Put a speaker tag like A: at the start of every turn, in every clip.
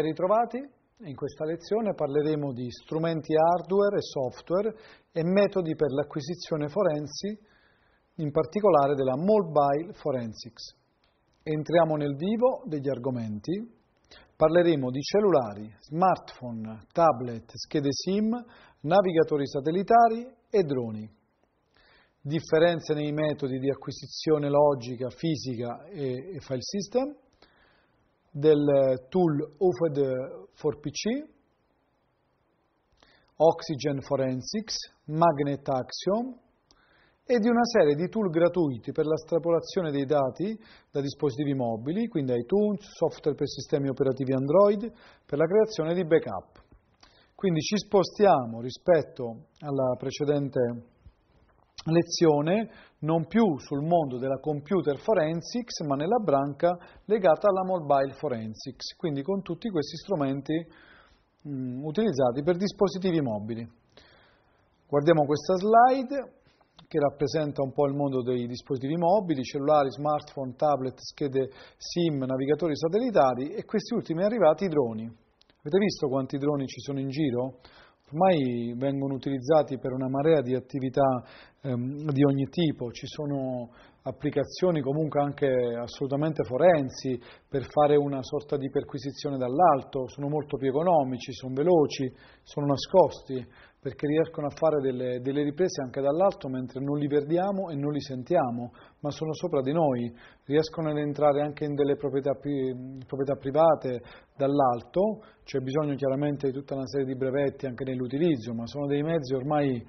A: Ben ritrovati, in questa lezione parleremo di strumenti hardware e software e metodi per l'acquisizione forensi, in particolare della mobile forensics. Entriamo nel vivo degli argomenti. Parleremo di cellulari, smartphone, tablet, schede SIM, navigatori satellitari e droni. Differenze nei metodi di acquisizione logica, fisica e, e file system del eh, tool UFED for PC, Oxygen Forensics, Magnet Axiom e di una serie di tool gratuiti per l'astrapolazione dei dati da dispositivi mobili, quindi iTunes, software per sistemi operativi Android, per la creazione di backup. Quindi ci spostiamo rispetto alla precedente lezione non più sul mondo della computer forensics, ma nella branca legata alla mobile forensics, quindi con tutti questi strumenti mh, mm, utilizzati per dispositivi mobili. Guardiamo questa slide che rappresenta un po' il mondo dei dispositivi mobili, cellulari, smartphone, tablet, schede SIM, navigatori satellitari e questi ultimi arrivati i droni. Avete visto quanti droni ci sono in giro? ormai vengono utilizzati per una marea di attività ehm, di ogni tipo, ci sono applicazioni comunque anche assolutamente forensi per fare una sorta di perquisizione dall'alto, sono molto più economici, sono veloci, sono nascosti, perché riescono a fare delle, delle, riprese anche dall'alto mentre non li perdiamo e non li sentiamo, ma sono sopra di noi, riescono ad entrare anche in delle proprietà, proprietà private dall'alto, c'è bisogno chiaramente di tutta una serie di brevetti anche nell'utilizzo, ma sono dei mezzi ormai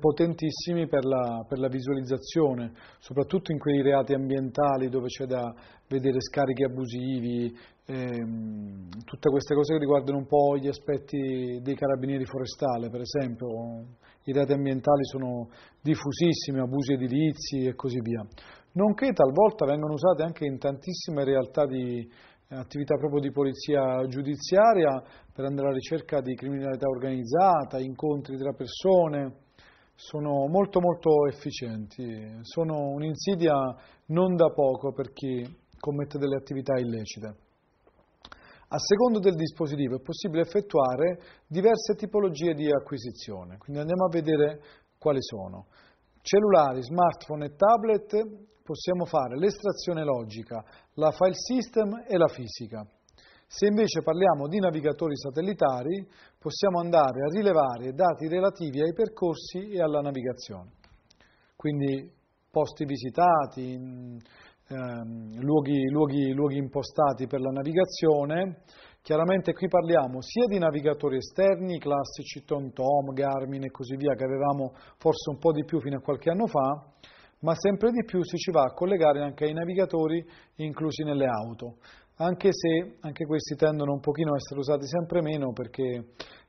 A: potentissimi per la, per la visualizzazione, soprattutto in quei reati ambientali dove c'è da vedere scarichi abusivi, Ehm, tutte queste cose che riguardano un po' gli aspetti dei carabinieri forestali, per esempio, i reati ambientali sono diffusissimi, abusi edilizi e così via, nonché talvolta vengono usate anche in tantissime realtà di eh, attività proprio di polizia giudiziaria per andare alla ricerca di criminalità organizzata, incontri tra persone, sono molto molto efficienti, sono un'insidia non da poco per chi commette delle attività illecite. A secondo del dispositivo è possibile effettuare diverse tipologie di acquisizione, quindi andiamo a vedere quali sono. Cellulari, smartphone e tablet possiamo fare l'estrazione logica, la file system e la fisica. Se invece parliamo di navigatori satellitari, possiamo andare a rilevare dati relativi ai percorsi e alla navigazione. Quindi posti visitati, ehm, luoghi, luoghi, luoghi impostati per la navigazione. Chiaramente qui parliamo sia di navigatori esterni, classici TomTom, Garmin e così via, che avevamo forse un po' di più fino a qualche anno fa, ma sempre di più si ci va a collegare anche ai navigatori inclusi nelle auto, anche se anche questi tendono un pochino a essere usati sempre meno perché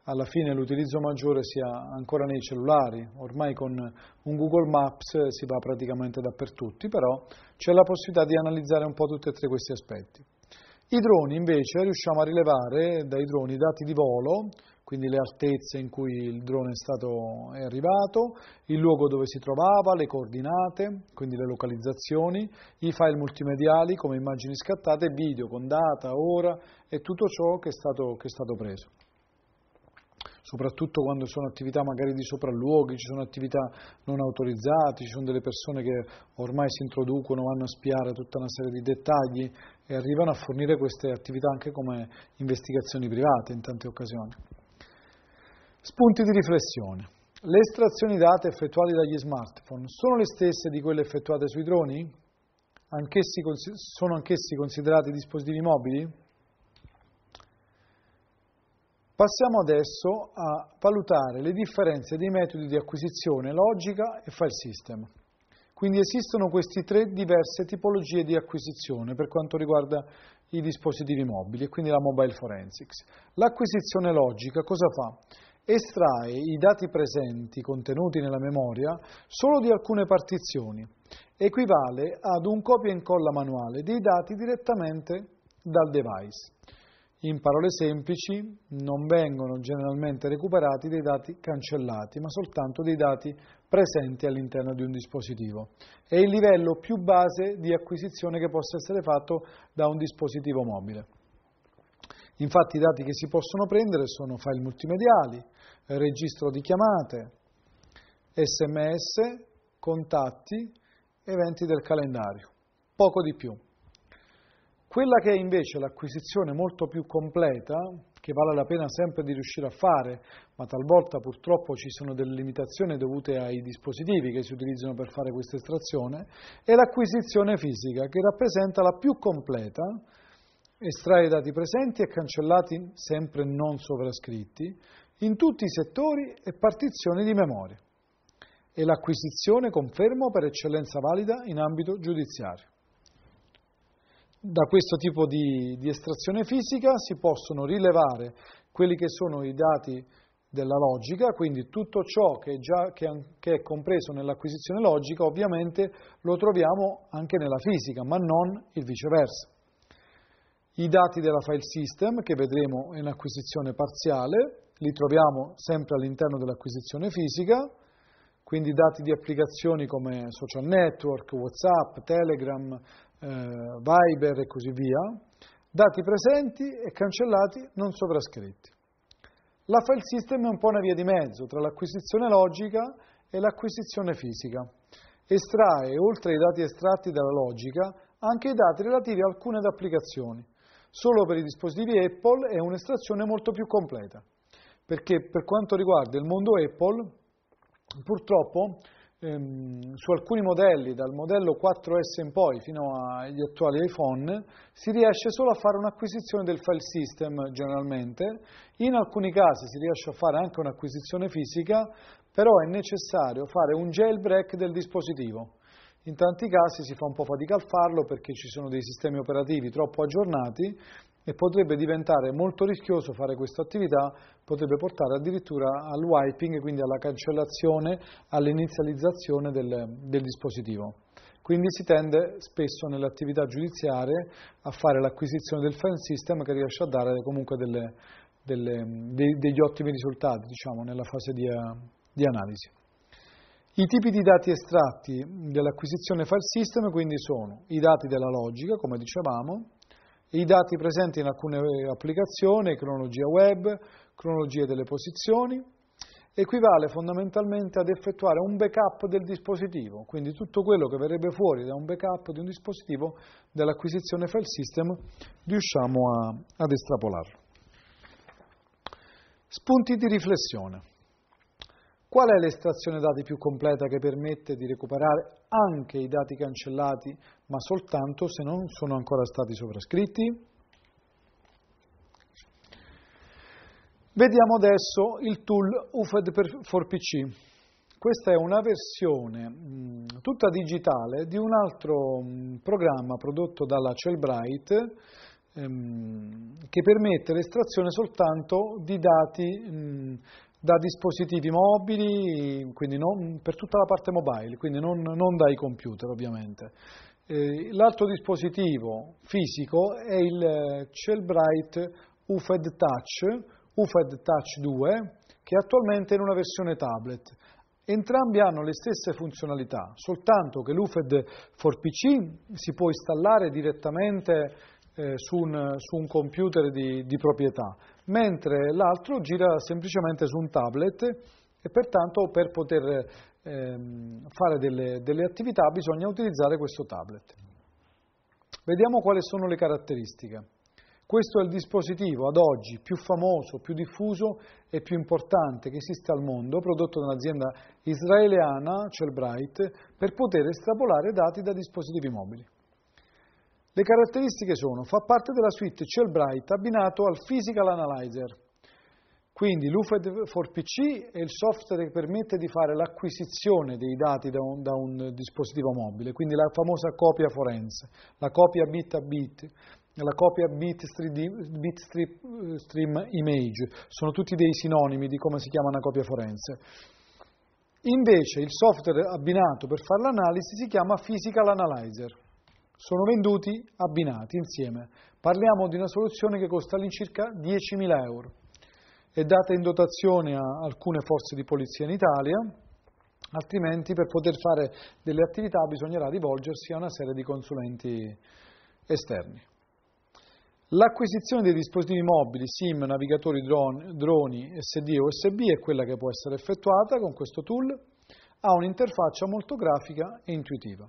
A: alla fine l'utilizzo maggiore sia ancora nei cellulari, ormai con un Google Maps si va praticamente dappertutto, però c'è la possibilità di analizzare un po' tutti e tre questi aspetti. I droni invece riusciamo a rilevare dai droni i dati di volo, quindi le altezze in cui il drone è, stato, è arrivato, il luogo dove si trovava, le coordinate, quindi le localizzazioni, i file multimediali come immagini scattate, video con data, ora e tutto ciò che è stato, che è stato preso soprattutto quando sono attività magari di sopralluoghi, ci sono attività non autorizzate, ci sono delle persone che ormai si introducono, vanno a spiare tutta una serie di dettagli e arrivano a fornire queste attività anche come investigazioni private in tante occasioni. Spunti di riflessione. Le estrazioni date effettuate dagli smartphone sono le stesse di quelle effettuate sui droni? Anch'essi, sono anch'essi considerati dispositivi mobili? Passiamo adesso a valutare le differenze dei metodi di acquisizione logica e file system. Quindi esistono queste tre diverse tipologie di acquisizione per quanto riguarda i dispositivi mobili e quindi la mobile forensics. L'acquisizione logica cosa fa? Estrae i dati presenti contenuti nella memoria solo di alcune partizioni. Equivale ad un copia e incolla manuale dei dati direttamente dal device in parole semplici, non vengono generalmente recuperati dei dati cancellati, ma soltanto dei dati presenti all'interno di un dispositivo. È il livello più base di acquisizione che possa essere fatto da un dispositivo mobile. Infatti i dati che si possono prendere sono file multimediali, registro di chiamate, sms, contatti, eventi del calendario, poco di più. Quella che è invece l'acquisizione molto più completa, che vale la pena sempre di riuscire a fare, ma talvolta purtroppo ci sono delle limitazioni dovute ai dispositivi che si utilizzano per fare questa estrazione, è l'acquisizione fisica, che rappresenta la più completa, estrae i dati presenti e cancellati sempre non sovrascritti, in tutti i settori e partizioni di memoria. È l'acquisizione, confermo, per eccellenza valida in ambito giudiziario da questo tipo di, di, estrazione fisica si possono rilevare quelli che sono i dati della logica, quindi tutto ciò che già, che, che è compreso nell'acquisizione logica ovviamente lo troviamo anche nella fisica, ma non il viceversa. I dati della file system che vedremo in acquisizione parziale, li troviamo sempre all'interno dell'acquisizione fisica, quindi dati di applicazioni come social network, Whatsapp, Telegram, eh, Viber e così via, dati presenti e cancellati non sovrascritti. La file system è un po' una via di mezzo tra l'acquisizione logica e l'acquisizione fisica. Estrae, oltre ai dati estratti dalla logica, anche i dati relativi a alcune applicazioni. Solo per i dispositivi Apple è un'estrazione molto più completa, perché per quanto riguarda il mondo Apple, purtroppo ehm, su alcuni modelli, dal modello 4S in poi fino agli attuali iPhone, si riesce solo a fare un'acquisizione del file system generalmente, in alcuni casi si riesce a fare anche un'acquisizione fisica, però è necessario fare un jailbreak del dispositivo. In tanti casi si fa un po' fatica a farlo perché ci sono dei sistemi operativi troppo aggiornati e potrebbe diventare molto rischioso fare questa attività, potrebbe portare addirittura al wiping, quindi alla cancellazione, all'inizializzazione del, del dispositivo. Quindi si tende spesso nelle attività giudiziarie a fare l'acquisizione del file system che riesce a dare comunque delle, delle, dei, degli ottimi risultati diciamo, nella fase di, di analisi. I tipi di dati estratti dell'acquisizione file system quindi sono i dati della logica, come dicevamo, i dati presenti in alcune eh, applicazioni, cronologia web, cronologia delle posizioni, equivale fondamentalmente ad effettuare un backup del dispositivo, quindi tutto quello che verrebbe fuori da un backup di un dispositivo dell'acquisizione file system riusciamo a, ad estrapolarlo. Spunti di riflessione. Qual è l'estrazione dati più completa che permette di recuperare anche i dati cancellati, ma soltanto se non sono ancora stati sovrascritti? Vediamo adesso il tool UFED for PC. Questa è una versione mm, tutta digitale di un altro mm, programma prodotto dalla Cellbrite ehm, che permette l'estrazione soltanto di dati mm, da dispositivi mobili, quindi non, per tutta la parte mobile, quindi non, non dai computer ovviamente. Eh, l'altro dispositivo fisico è il eh, Cellbright UFED Touch, UFED Touch 2, che è attualmente è in una versione tablet. Entrambi hanno le stesse funzionalità, soltanto che l'UFED for PC si può installare direttamente eh, su, un, su, un, computer di, di proprietà, mentre l'altro gira semplicemente su un tablet e pertanto per poter ehm, fare delle, delle attività bisogna utilizzare questo tablet. Vediamo quali sono le caratteristiche. Questo è il dispositivo ad oggi più famoso, più diffuso e più importante che esiste al mondo, prodotto da un'azienda israeliana Cellbrite, per poter estrapolare dati da dispositivi mobili. Le caratteristiche sono, fa parte della suite Cellbrite abbinato al Physical Analyzer, quindi l'UFED for PC è il software che permette di fare l'acquisizione dei dati da un, da un dispositivo mobile, quindi la famosa copia forense, la copia bit a bit, la copia bitstream bit image, sono tutti dei sinonimi di come si chiama una copia forense. Invece il software abbinato per fare l'analisi si chiama Physical Analyzer sono venduti abbinati insieme. Parliamo di una soluzione che costa all'incirca 10.000 euro. È data in dotazione a alcune forze di polizia in Italia, altrimenti per poter fare delle attività bisognerà rivolgersi a una serie di consulenti esterni. L'acquisizione dei dispositivi mobili, SIM, navigatori, droni, droni SD e USB è quella che può essere effettuata con questo tool, ha un'interfaccia molto grafica e intuitiva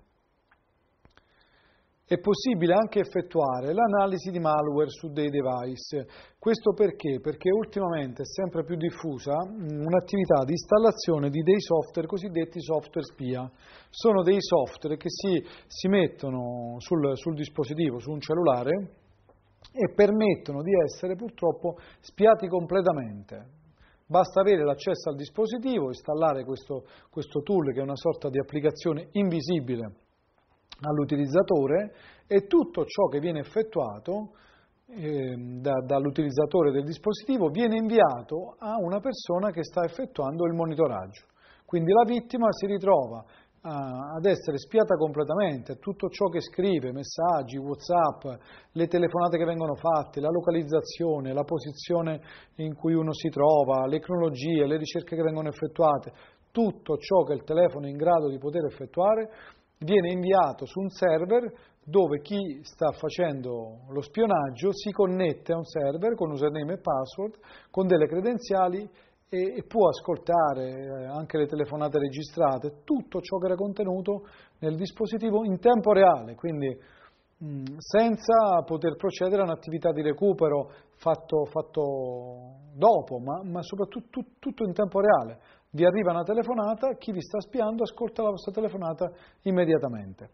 A: è possibile anche effettuare l'analisi di malware su dei device. Questo perché? Perché ultimamente è sempre più diffusa mm, un'attività di installazione di dei software cosiddetti software spia. Sono dei software che si, si mettono sul, sul dispositivo, su un cellulare e permettono di essere purtroppo spiati completamente. Basta avere l'accesso al dispositivo, installare questo, questo tool che è una sorta di applicazione invisibile all'utilizzatore e tutto ciò che viene effettuato eh, da, dall'utilizzatore del dispositivo viene inviato a una persona che sta effettuando il monitoraggio. Quindi la vittima si ritrova a, ah, ad essere spiata completamente, tutto ciò che scrive, messaggi, Whatsapp, le telefonate che vengono fatte, la localizzazione, la posizione in cui uno si trova, le cronologie, le ricerche che vengono effettuate, tutto ciò che il telefono è in grado di poter effettuare viene inviato su un server dove chi sta facendo lo spionaggio si connette a un server con username e password, con delle credenziali e, e può ascoltare eh, anche le telefonate registrate, tutto ciò che era contenuto nel dispositivo in tempo reale, quindi mh, mm, senza poter procedere a un'attività di recupero fatto, fatto dopo, ma, ma soprattutto tutto in tempo reale vi arriva una telefonata, chi vi sta spiando ascolta la vostra telefonata immediatamente.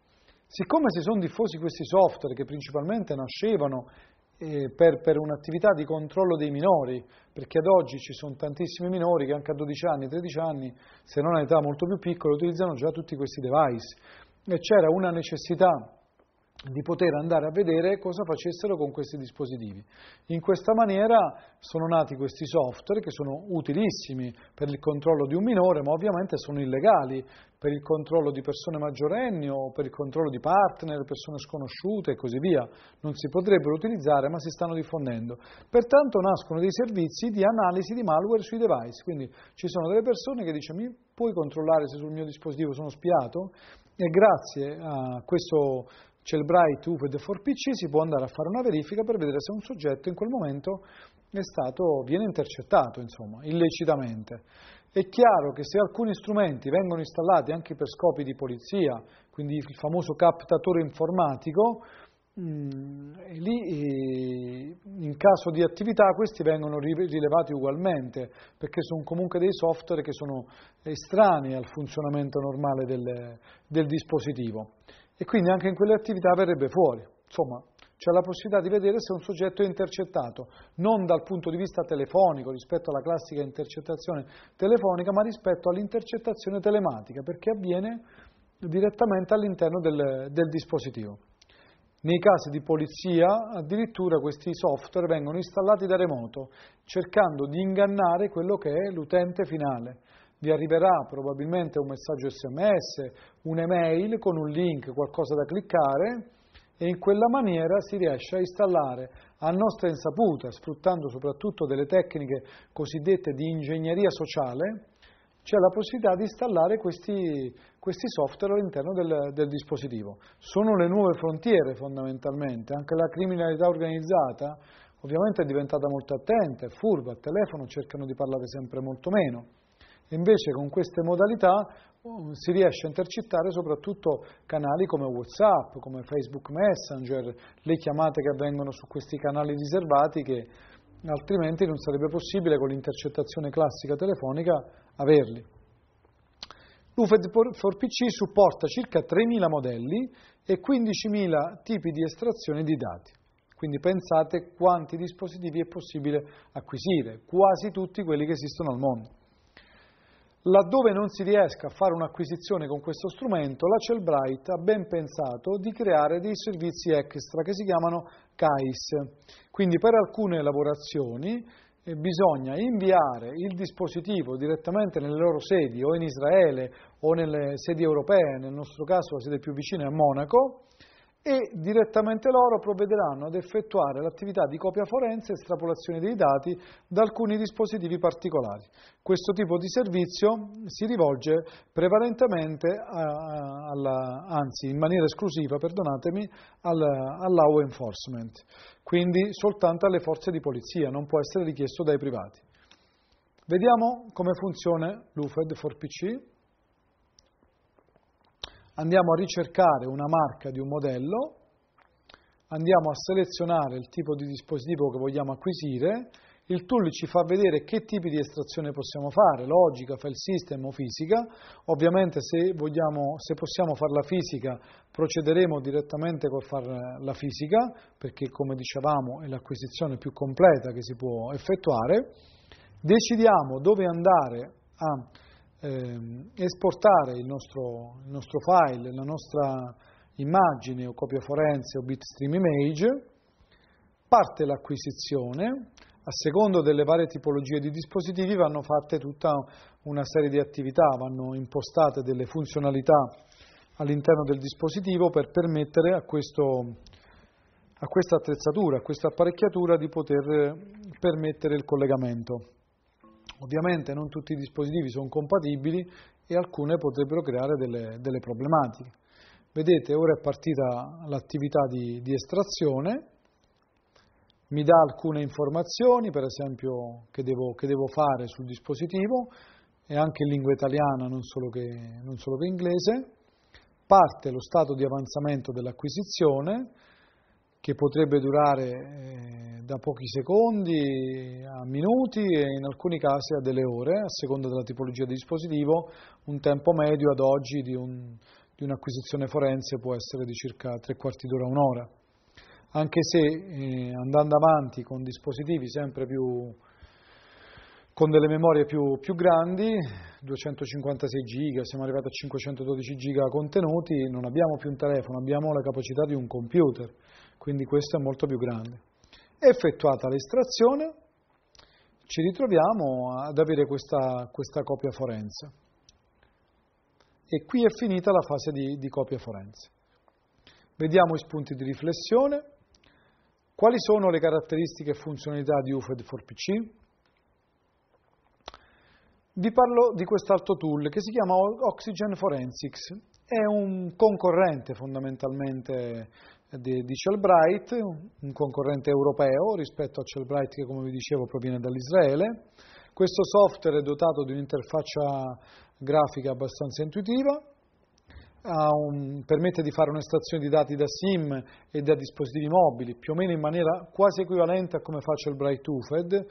A: Siccome si sono diffusi questi software che principalmente nascevano eh, per, per, un'attività di controllo dei minori, perché ad oggi ci sono tantissimi minori che anche a 12 anni, 13 anni, se non a età molto più piccola, utilizzano già tutti questi device. E c'era una necessità di poter andare a vedere cosa facessero con questi dispositivi. In questa maniera sono nati questi software che sono utilissimi per il controllo di un minore, ma ovviamente sono illegali per il controllo di persone maggiorenni o per il controllo di partner, persone sconosciute e così via. Non si potrebbero utilizzare, ma si stanno diffondendo. Pertanto nascono dei servizi di analisi di malware sui device, quindi ci sono delle persone che dicono mi puoi controllare se sul mio dispositivo sono spiato? E grazie a questo Celebrai tu with 4PC si può andare a fare una verifica per vedere se un soggetto in quel momento stato, viene intercettato, insomma, illecitamente. È chiaro che se alcuni strumenti vengono installati anche per scopi di polizia, quindi il famoso captatore informatico, mh, mm, lì eh, in caso di attività questi vengono rilevati ugualmente, perché sono comunque dei software che sono estranei al funzionamento normale del, del dispositivo e quindi anche in quelle attività verrebbe fuori. Insomma, c'è la possibilità di vedere se un soggetto è intercettato, non dal punto di vista telefonico rispetto alla classica intercettazione telefonica, ma rispetto all'intercettazione telematica, perché avviene direttamente all'interno del, del dispositivo. Nei casi di polizia addirittura questi software vengono installati da remoto, cercando di ingannare quello che è l'utente finale vi arriverà probabilmente un messaggio sms, un'email con un link, qualcosa da cliccare e in quella maniera si riesce a installare a nostra insaputa, sfruttando soprattutto delle tecniche cosiddette di ingegneria sociale, c'è la possibilità di installare questi, questi software all'interno del, del, dispositivo. Sono le nuove frontiere fondamentalmente, anche la criminalità organizzata ovviamente è diventata molto attenta, è furba, al telefono cercano di parlare sempre molto meno Invece con queste modalità mm, si riesce a intercettare soprattutto canali come Whatsapp, come Facebook Messenger, le chiamate che avvengono su questi canali riservati che altrimenti non sarebbe possibile con l'intercettazione classica telefonica averli. L'UFED for PC supporta circa 3.000 modelli e 15.000 tipi di estrazione di dati. Quindi pensate quanti dispositivi è possibile acquisire, quasi tutti quelli che esistono al mondo. Laddove non si riesca a fare un'acquisizione con questo strumento, la Celbright ha ben pensato di creare dei servizi extra che si chiamano CAIS. Quindi per alcune lavorazioni eh, bisogna inviare il dispositivo direttamente nelle loro sedi o in Israele o nelle sedi europee, nel nostro caso la sede più vicina è a Monaco, e direttamente loro provvederanno ad effettuare l'attività di copia forense e estrapolazione dei dati da alcuni dispositivi particolari. Questo tipo di servizio si rivolge prevalentemente, a, alla, anzi in maniera esclusiva, perdonatemi, al, al enforcement, quindi soltanto alle forze di polizia, non può essere richiesto dai privati. Vediamo come funziona l'UFED for PC andiamo a ricercare una marca di un modello, andiamo a selezionare il tipo di dispositivo che vogliamo acquisire, il tool ci fa vedere che tipi di estrazione possiamo fare, logica, file system o fisica. Ovviamente se, vogliamo, se possiamo farla fisica procederemo direttamente col fare la fisica, perché come dicevamo è l'acquisizione più completa che si può effettuare. Decidiamo dove andare a eh, esportare il nostro, il nostro, file, la nostra immagine o copia forense o bitstream image, parte l'acquisizione, a secondo delle varie tipologie di dispositivi vanno fatte tutta una serie di attività, vanno impostate delle funzionalità all'interno del dispositivo per permettere a, questo, a questa attrezzatura, a questa apparecchiatura di poter permettere il collegamento. Ovviamente non tutti i dispositivi sono compatibili e alcune potrebbero creare delle, delle problematiche. Vedete, ora è partita l'attività di, di estrazione, mi dà alcune informazioni, per esempio, che devo, che devo, fare sul dispositivo, e anche in lingua italiana, non solo che, non solo che inglese. Parte lo stato di avanzamento dell'acquisizione, che potrebbe durare eh, da pochi secondi a minuti e in alcuni casi a delle ore, a seconda della tipologia di dispositivo, un tempo medio ad oggi di, un, di un'acquisizione forense può essere di circa tre quarti d'ora, un'ora. Anche se eh, andando avanti con dispositivi sempre più con delle memorie più, più, grandi, 256 giga, siamo arrivati a 512 giga contenuti, non abbiamo più un telefono, abbiamo la capacità di un computer, quindi questo è molto più grande. Effettuata l'estrazione, ci ritroviamo ad avere questa, questa copia forense. E qui è finita la fase di, di copia forense. Vediamo i spunti di riflessione. Quali sono le caratteristiche e funzionalità di UFED 4PC? Vi parlo di quest'altro tool che si chiama Oxygen Forensics. È un concorrente fondamentalmente di, di Cellbrite, un concorrente europeo rispetto a Cellbrite che come vi dicevo proviene dall'Israele. Questo software è dotato di un'interfaccia grafica abbastanza intuitiva, un, permette di fare un'estrazione di dati da SIM e da dispositivi mobili, più o meno in maniera quasi equivalente a come fa Cellbrite UFED,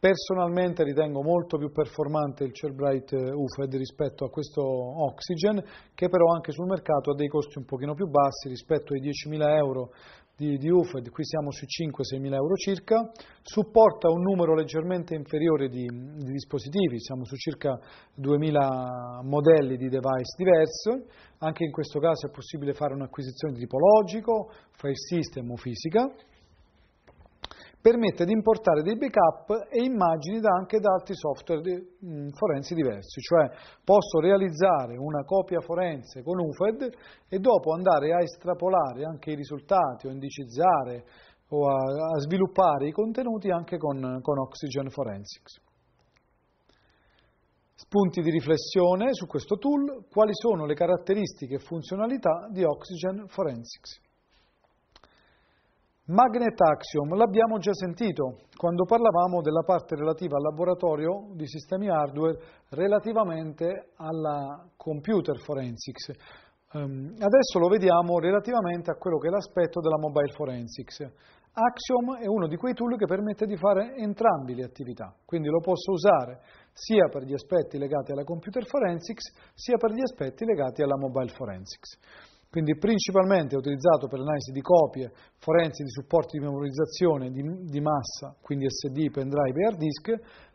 A: Personalmente ritengo molto più performante il Cellbrite eh, UFED rispetto a questo Oxygen, che però anche sul mercato ha dei costi un pochino più bassi rispetto ai 10.000 euro di, di UFED, qui siamo sui 5-6 mila euro circa, supporta un numero leggermente inferiore di, di dispositivi, siamo su circa 2000 modelli di device diversi, anche in questo caso è possibile fare un'acquisizione di tipo logico, file system o fisica, permette di importare dei backup e immagini da anche da altri software di, mh, mm, forensi diversi, cioè posso realizzare una copia forense con UFED e dopo andare a estrapolare anche i risultati o indicizzare o a, a sviluppare i contenuti anche con, con Oxygen Forensics. Spunti di riflessione su questo tool, quali sono le caratteristiche e funzionalità di Oxygen Forensics? Magnetaxiom, l'abbiamo già sentito quando parlavamo della parte relativa al laboratorio di sistemi hardware relativamente alla computer forensics. Um, adesso lo vediamo relativamente a quello che è l'aspetto della mobile forensics. Axiom è uno di quei tool che permette di fare entrambi le attività, quindi lo posso usare sia per gli aspetti legati alla computer forensics sia per gli aspetti legati alla mobile forensics quindi principalmente è utilizzato per l'analisi di copie forensi di supporti di memorizzazione di, di, massa, quindi SD, pendrive e hard disk,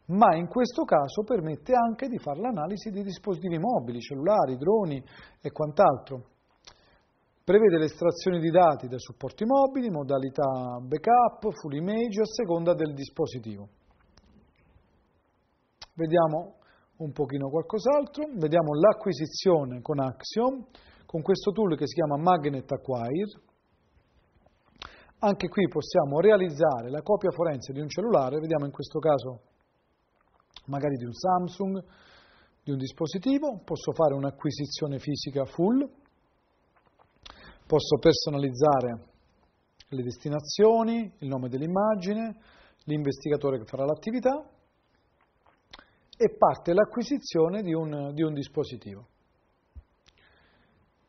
A: ma in questo caso permette anche di fare l'analisi di dispositivi mobili, cellulari, droni e quant'altro. Prevede l'estrazione di dati da supporti mobili, modalità backup, full image a seconda del dispositivo. Vediamo un pochino qualcos'altro, vediamo l'acquisizione con Axiom con questo tool che si chiama Magnet Acquire. Anche qui possiamo realizzare la copia forense di un cellulare, vediamo in questo caso magari di un Samsung, di un dispositivo, posso fare un'acquisizione fisica full, posso personalizzare le destinazioni, il nome dell'immagine, l'investigatore che farà l'attività e parte l'acquisizione di un, di un dispositivo.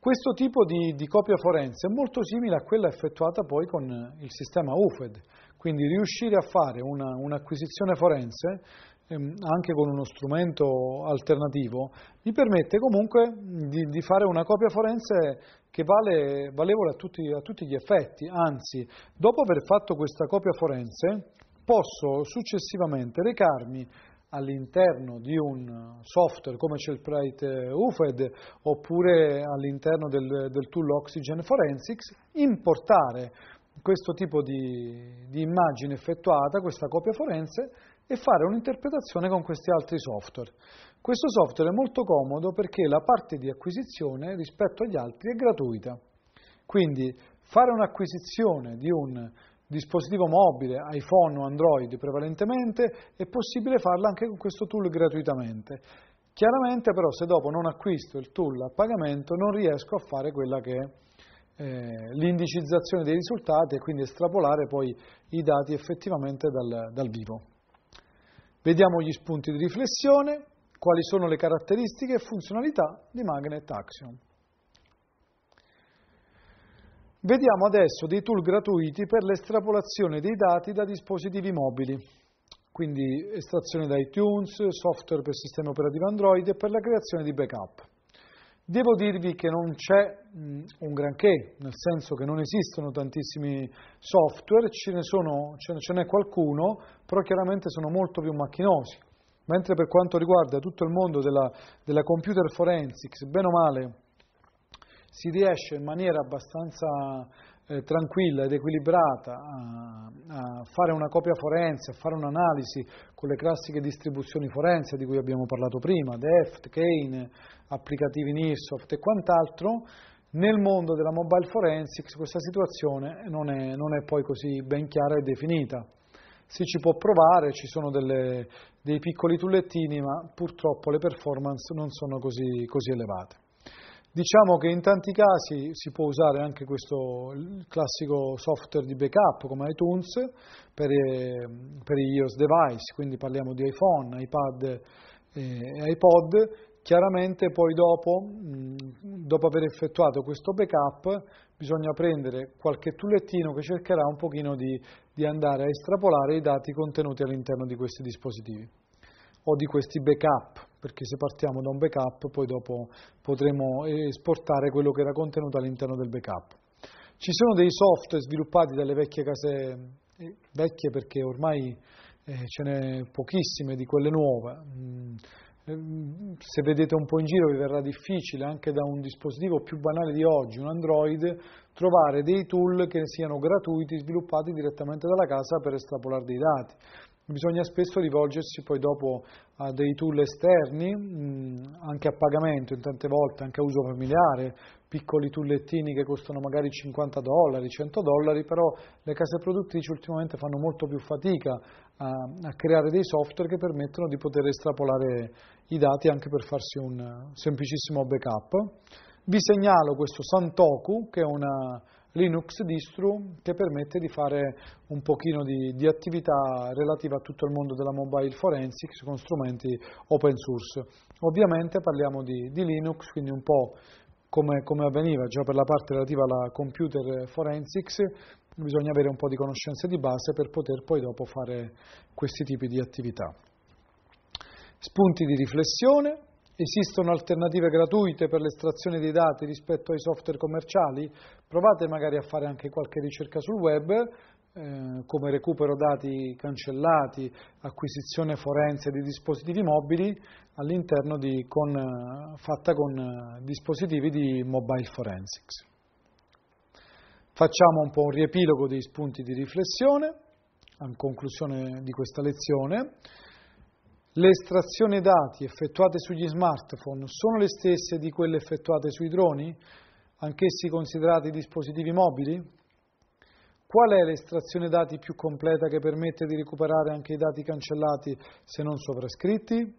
A: Questo tipo di, di copia forense è molto simile a quella effettuata poi con il sistema UFED, quindi riuscire a fare una, un'acquisizione forense ehm, anche con uno strumento alternativo mi permette comunque di, di fare una copia forense che vale, valevole a tutti, a tutti gli effetti, anzi dopo aver fatto questa copia forense posso successivamente recarmi all'interno di un software come Shellprite eh, UFED oppure all'interno del, del, tool Oxygen Forensics, importare questo tipo di, di immagine effettuata, questa copia forense, e fare un'interpretazione con questi altri software. Questo software è molto comodo perché la parte di acquisizione rispetto agli altri è gratuita. Quindi fare un'acquisizione di un dispositivo mobile, iPhone o Android prevalentemente, è possibile farla anche con questo tool gratuitamente. Chiaramente però se dopo non acquisto il tool a pagamento non riesco a fare quella che è eh, l'indicizzazione dei risultati e quindi estrapolare poi i dati effettivamente dal, dal vivo. Vediamo gli spunti di riflessione, quali sono le caratteristiche e funzionalità di Magnet Axiom. Vediamo adesso dei tool gratuiti per l'estrapolazione dei dati da dispositivi mobili, quindi estrazione da iTunes, software per sistema operativo Android e per la creazione di backup. Devo dirvi che non c'è un granché, nel senso che non esistono tantissimi software, ce ne sono, ce n'è qualcuno, però chiaramente sono molto più macchinosi. Mentre per quanto riguarda tutto il mondo della, della computer forensics, bene o male, si riesce in maniera abbastanza eh, tranquilla ed equilibrata a, a, fare una copia forense, a fare un'analisi con le classiche distribuzioni forense di cui abbiamo parlato prima, DEFT, Kane, applicativi NISOFT e quant'altro, nel mondo della mobile forensics questa situazione non è, non è poi così ben chiara e definita si ci può provare, ci sono delle, dei piccoli tullettini, ma purtroppo le performance non sono così, così elevate. Diciamo che in tanti casi si può usare anche questo classico software di backup come iTunes per, eh, per iOS device, quindi parliamo di iPhone, iPad e iPod. Chiaramente poi dopo, dopo aver effettuato questo backup, bisogna prendere qualche tullettino che cercherà un pochino di, di andare a estrapolare i dati contenuti all'interno di questi dispositivi o di questi backup, perché se partiamo da un backup poi dopo potremo esportare quello che era contenuto all'interno del backup. Ci sono dei software sviluppati dalle vecchie case, eh, vecchie perché ormai eh, ce ne pochissime di quelle nuove. Mm, ehm, se vedete un po' in giro vi verrà difficile anche da un dispositivo più banale di oggi, un Android, trovare dei tool che siano gratuiti, sviluppati direttamente dalla casa per estrapolare dei dati. Bisogna spesso rivolgersi poi dopo a dei tool esterni, mm, anche a pagamento, in tante volte anche a uso familiare, piccoli tullettini che costano magari 50 dollari, 100 dollari, però le case produttrici ultimamente fanno molto più fatica a, a creare dei software che permettono di poter estrapolare i dati anche per farsi un semplicissimo backup. Vi segnalo questo Santoku, che è una Linux distro che permette di fare un pochino di, di, attività relativa a tutto il mondo della mobile forensics con strumenti open source. Ovviamente parliamo di, di Linux, quindi un po' come, come, avveniva già per la parte relativa alla computer forensics, bisogna avere un po' di conoscenze di base per poter poi dopo fare questi tipi di attività. Spunti di riflessione, Esistono alternative gratuite per l'estrazione dei dati rispetto ai software commerciali? Provate magari a fare anche qualche ricerca sul web, eh, come recupero dati cancellati, acquisizione forense di dispositivi mobili di, con, fatta con dispositivi di mobile forensics. Facciamo un po' un riepilogo dei spunti di riflessione a conclusione di questa lezione le estrazioni dati effettuate sugli smartphone sono le stesse di quelle effettuate sui droni, anch'essi considerati dispositivi mobili? Qual è l'estrazione dati più completa che permette di recuperare anche i dati cancellati se non sovrascritti?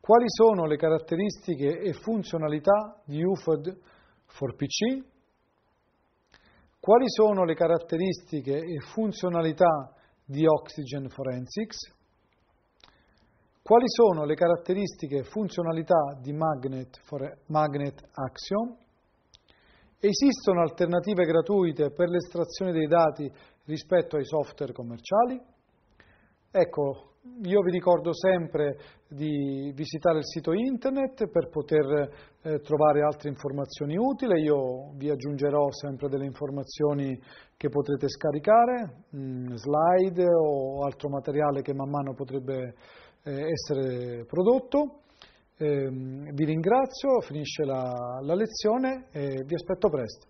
A: Quali sono le caratteristiche e funzionalità di UFOD for PC? Quali sono le caratteristiche e funzionalità di Oxygen Forensics? Quali sono le caratteristiche e funzionalità di Magnet, for, Magnet Axiom? Esistono alternative gratuite per l'estrazione dei dati rispetto ai software commerciali? Ecco, io vi ricordo sempre di visitare il sito internet per poter eh, trovare altre informazioni utili, io vi aggiungerò sempre delle informazioni che potrete scaricare, mh, mm, slide o altro materiale che man mano potrebbe eh, essere prodotto. Ehm, vi ringrazio, finisce la, la lezione e vi aspetto presto.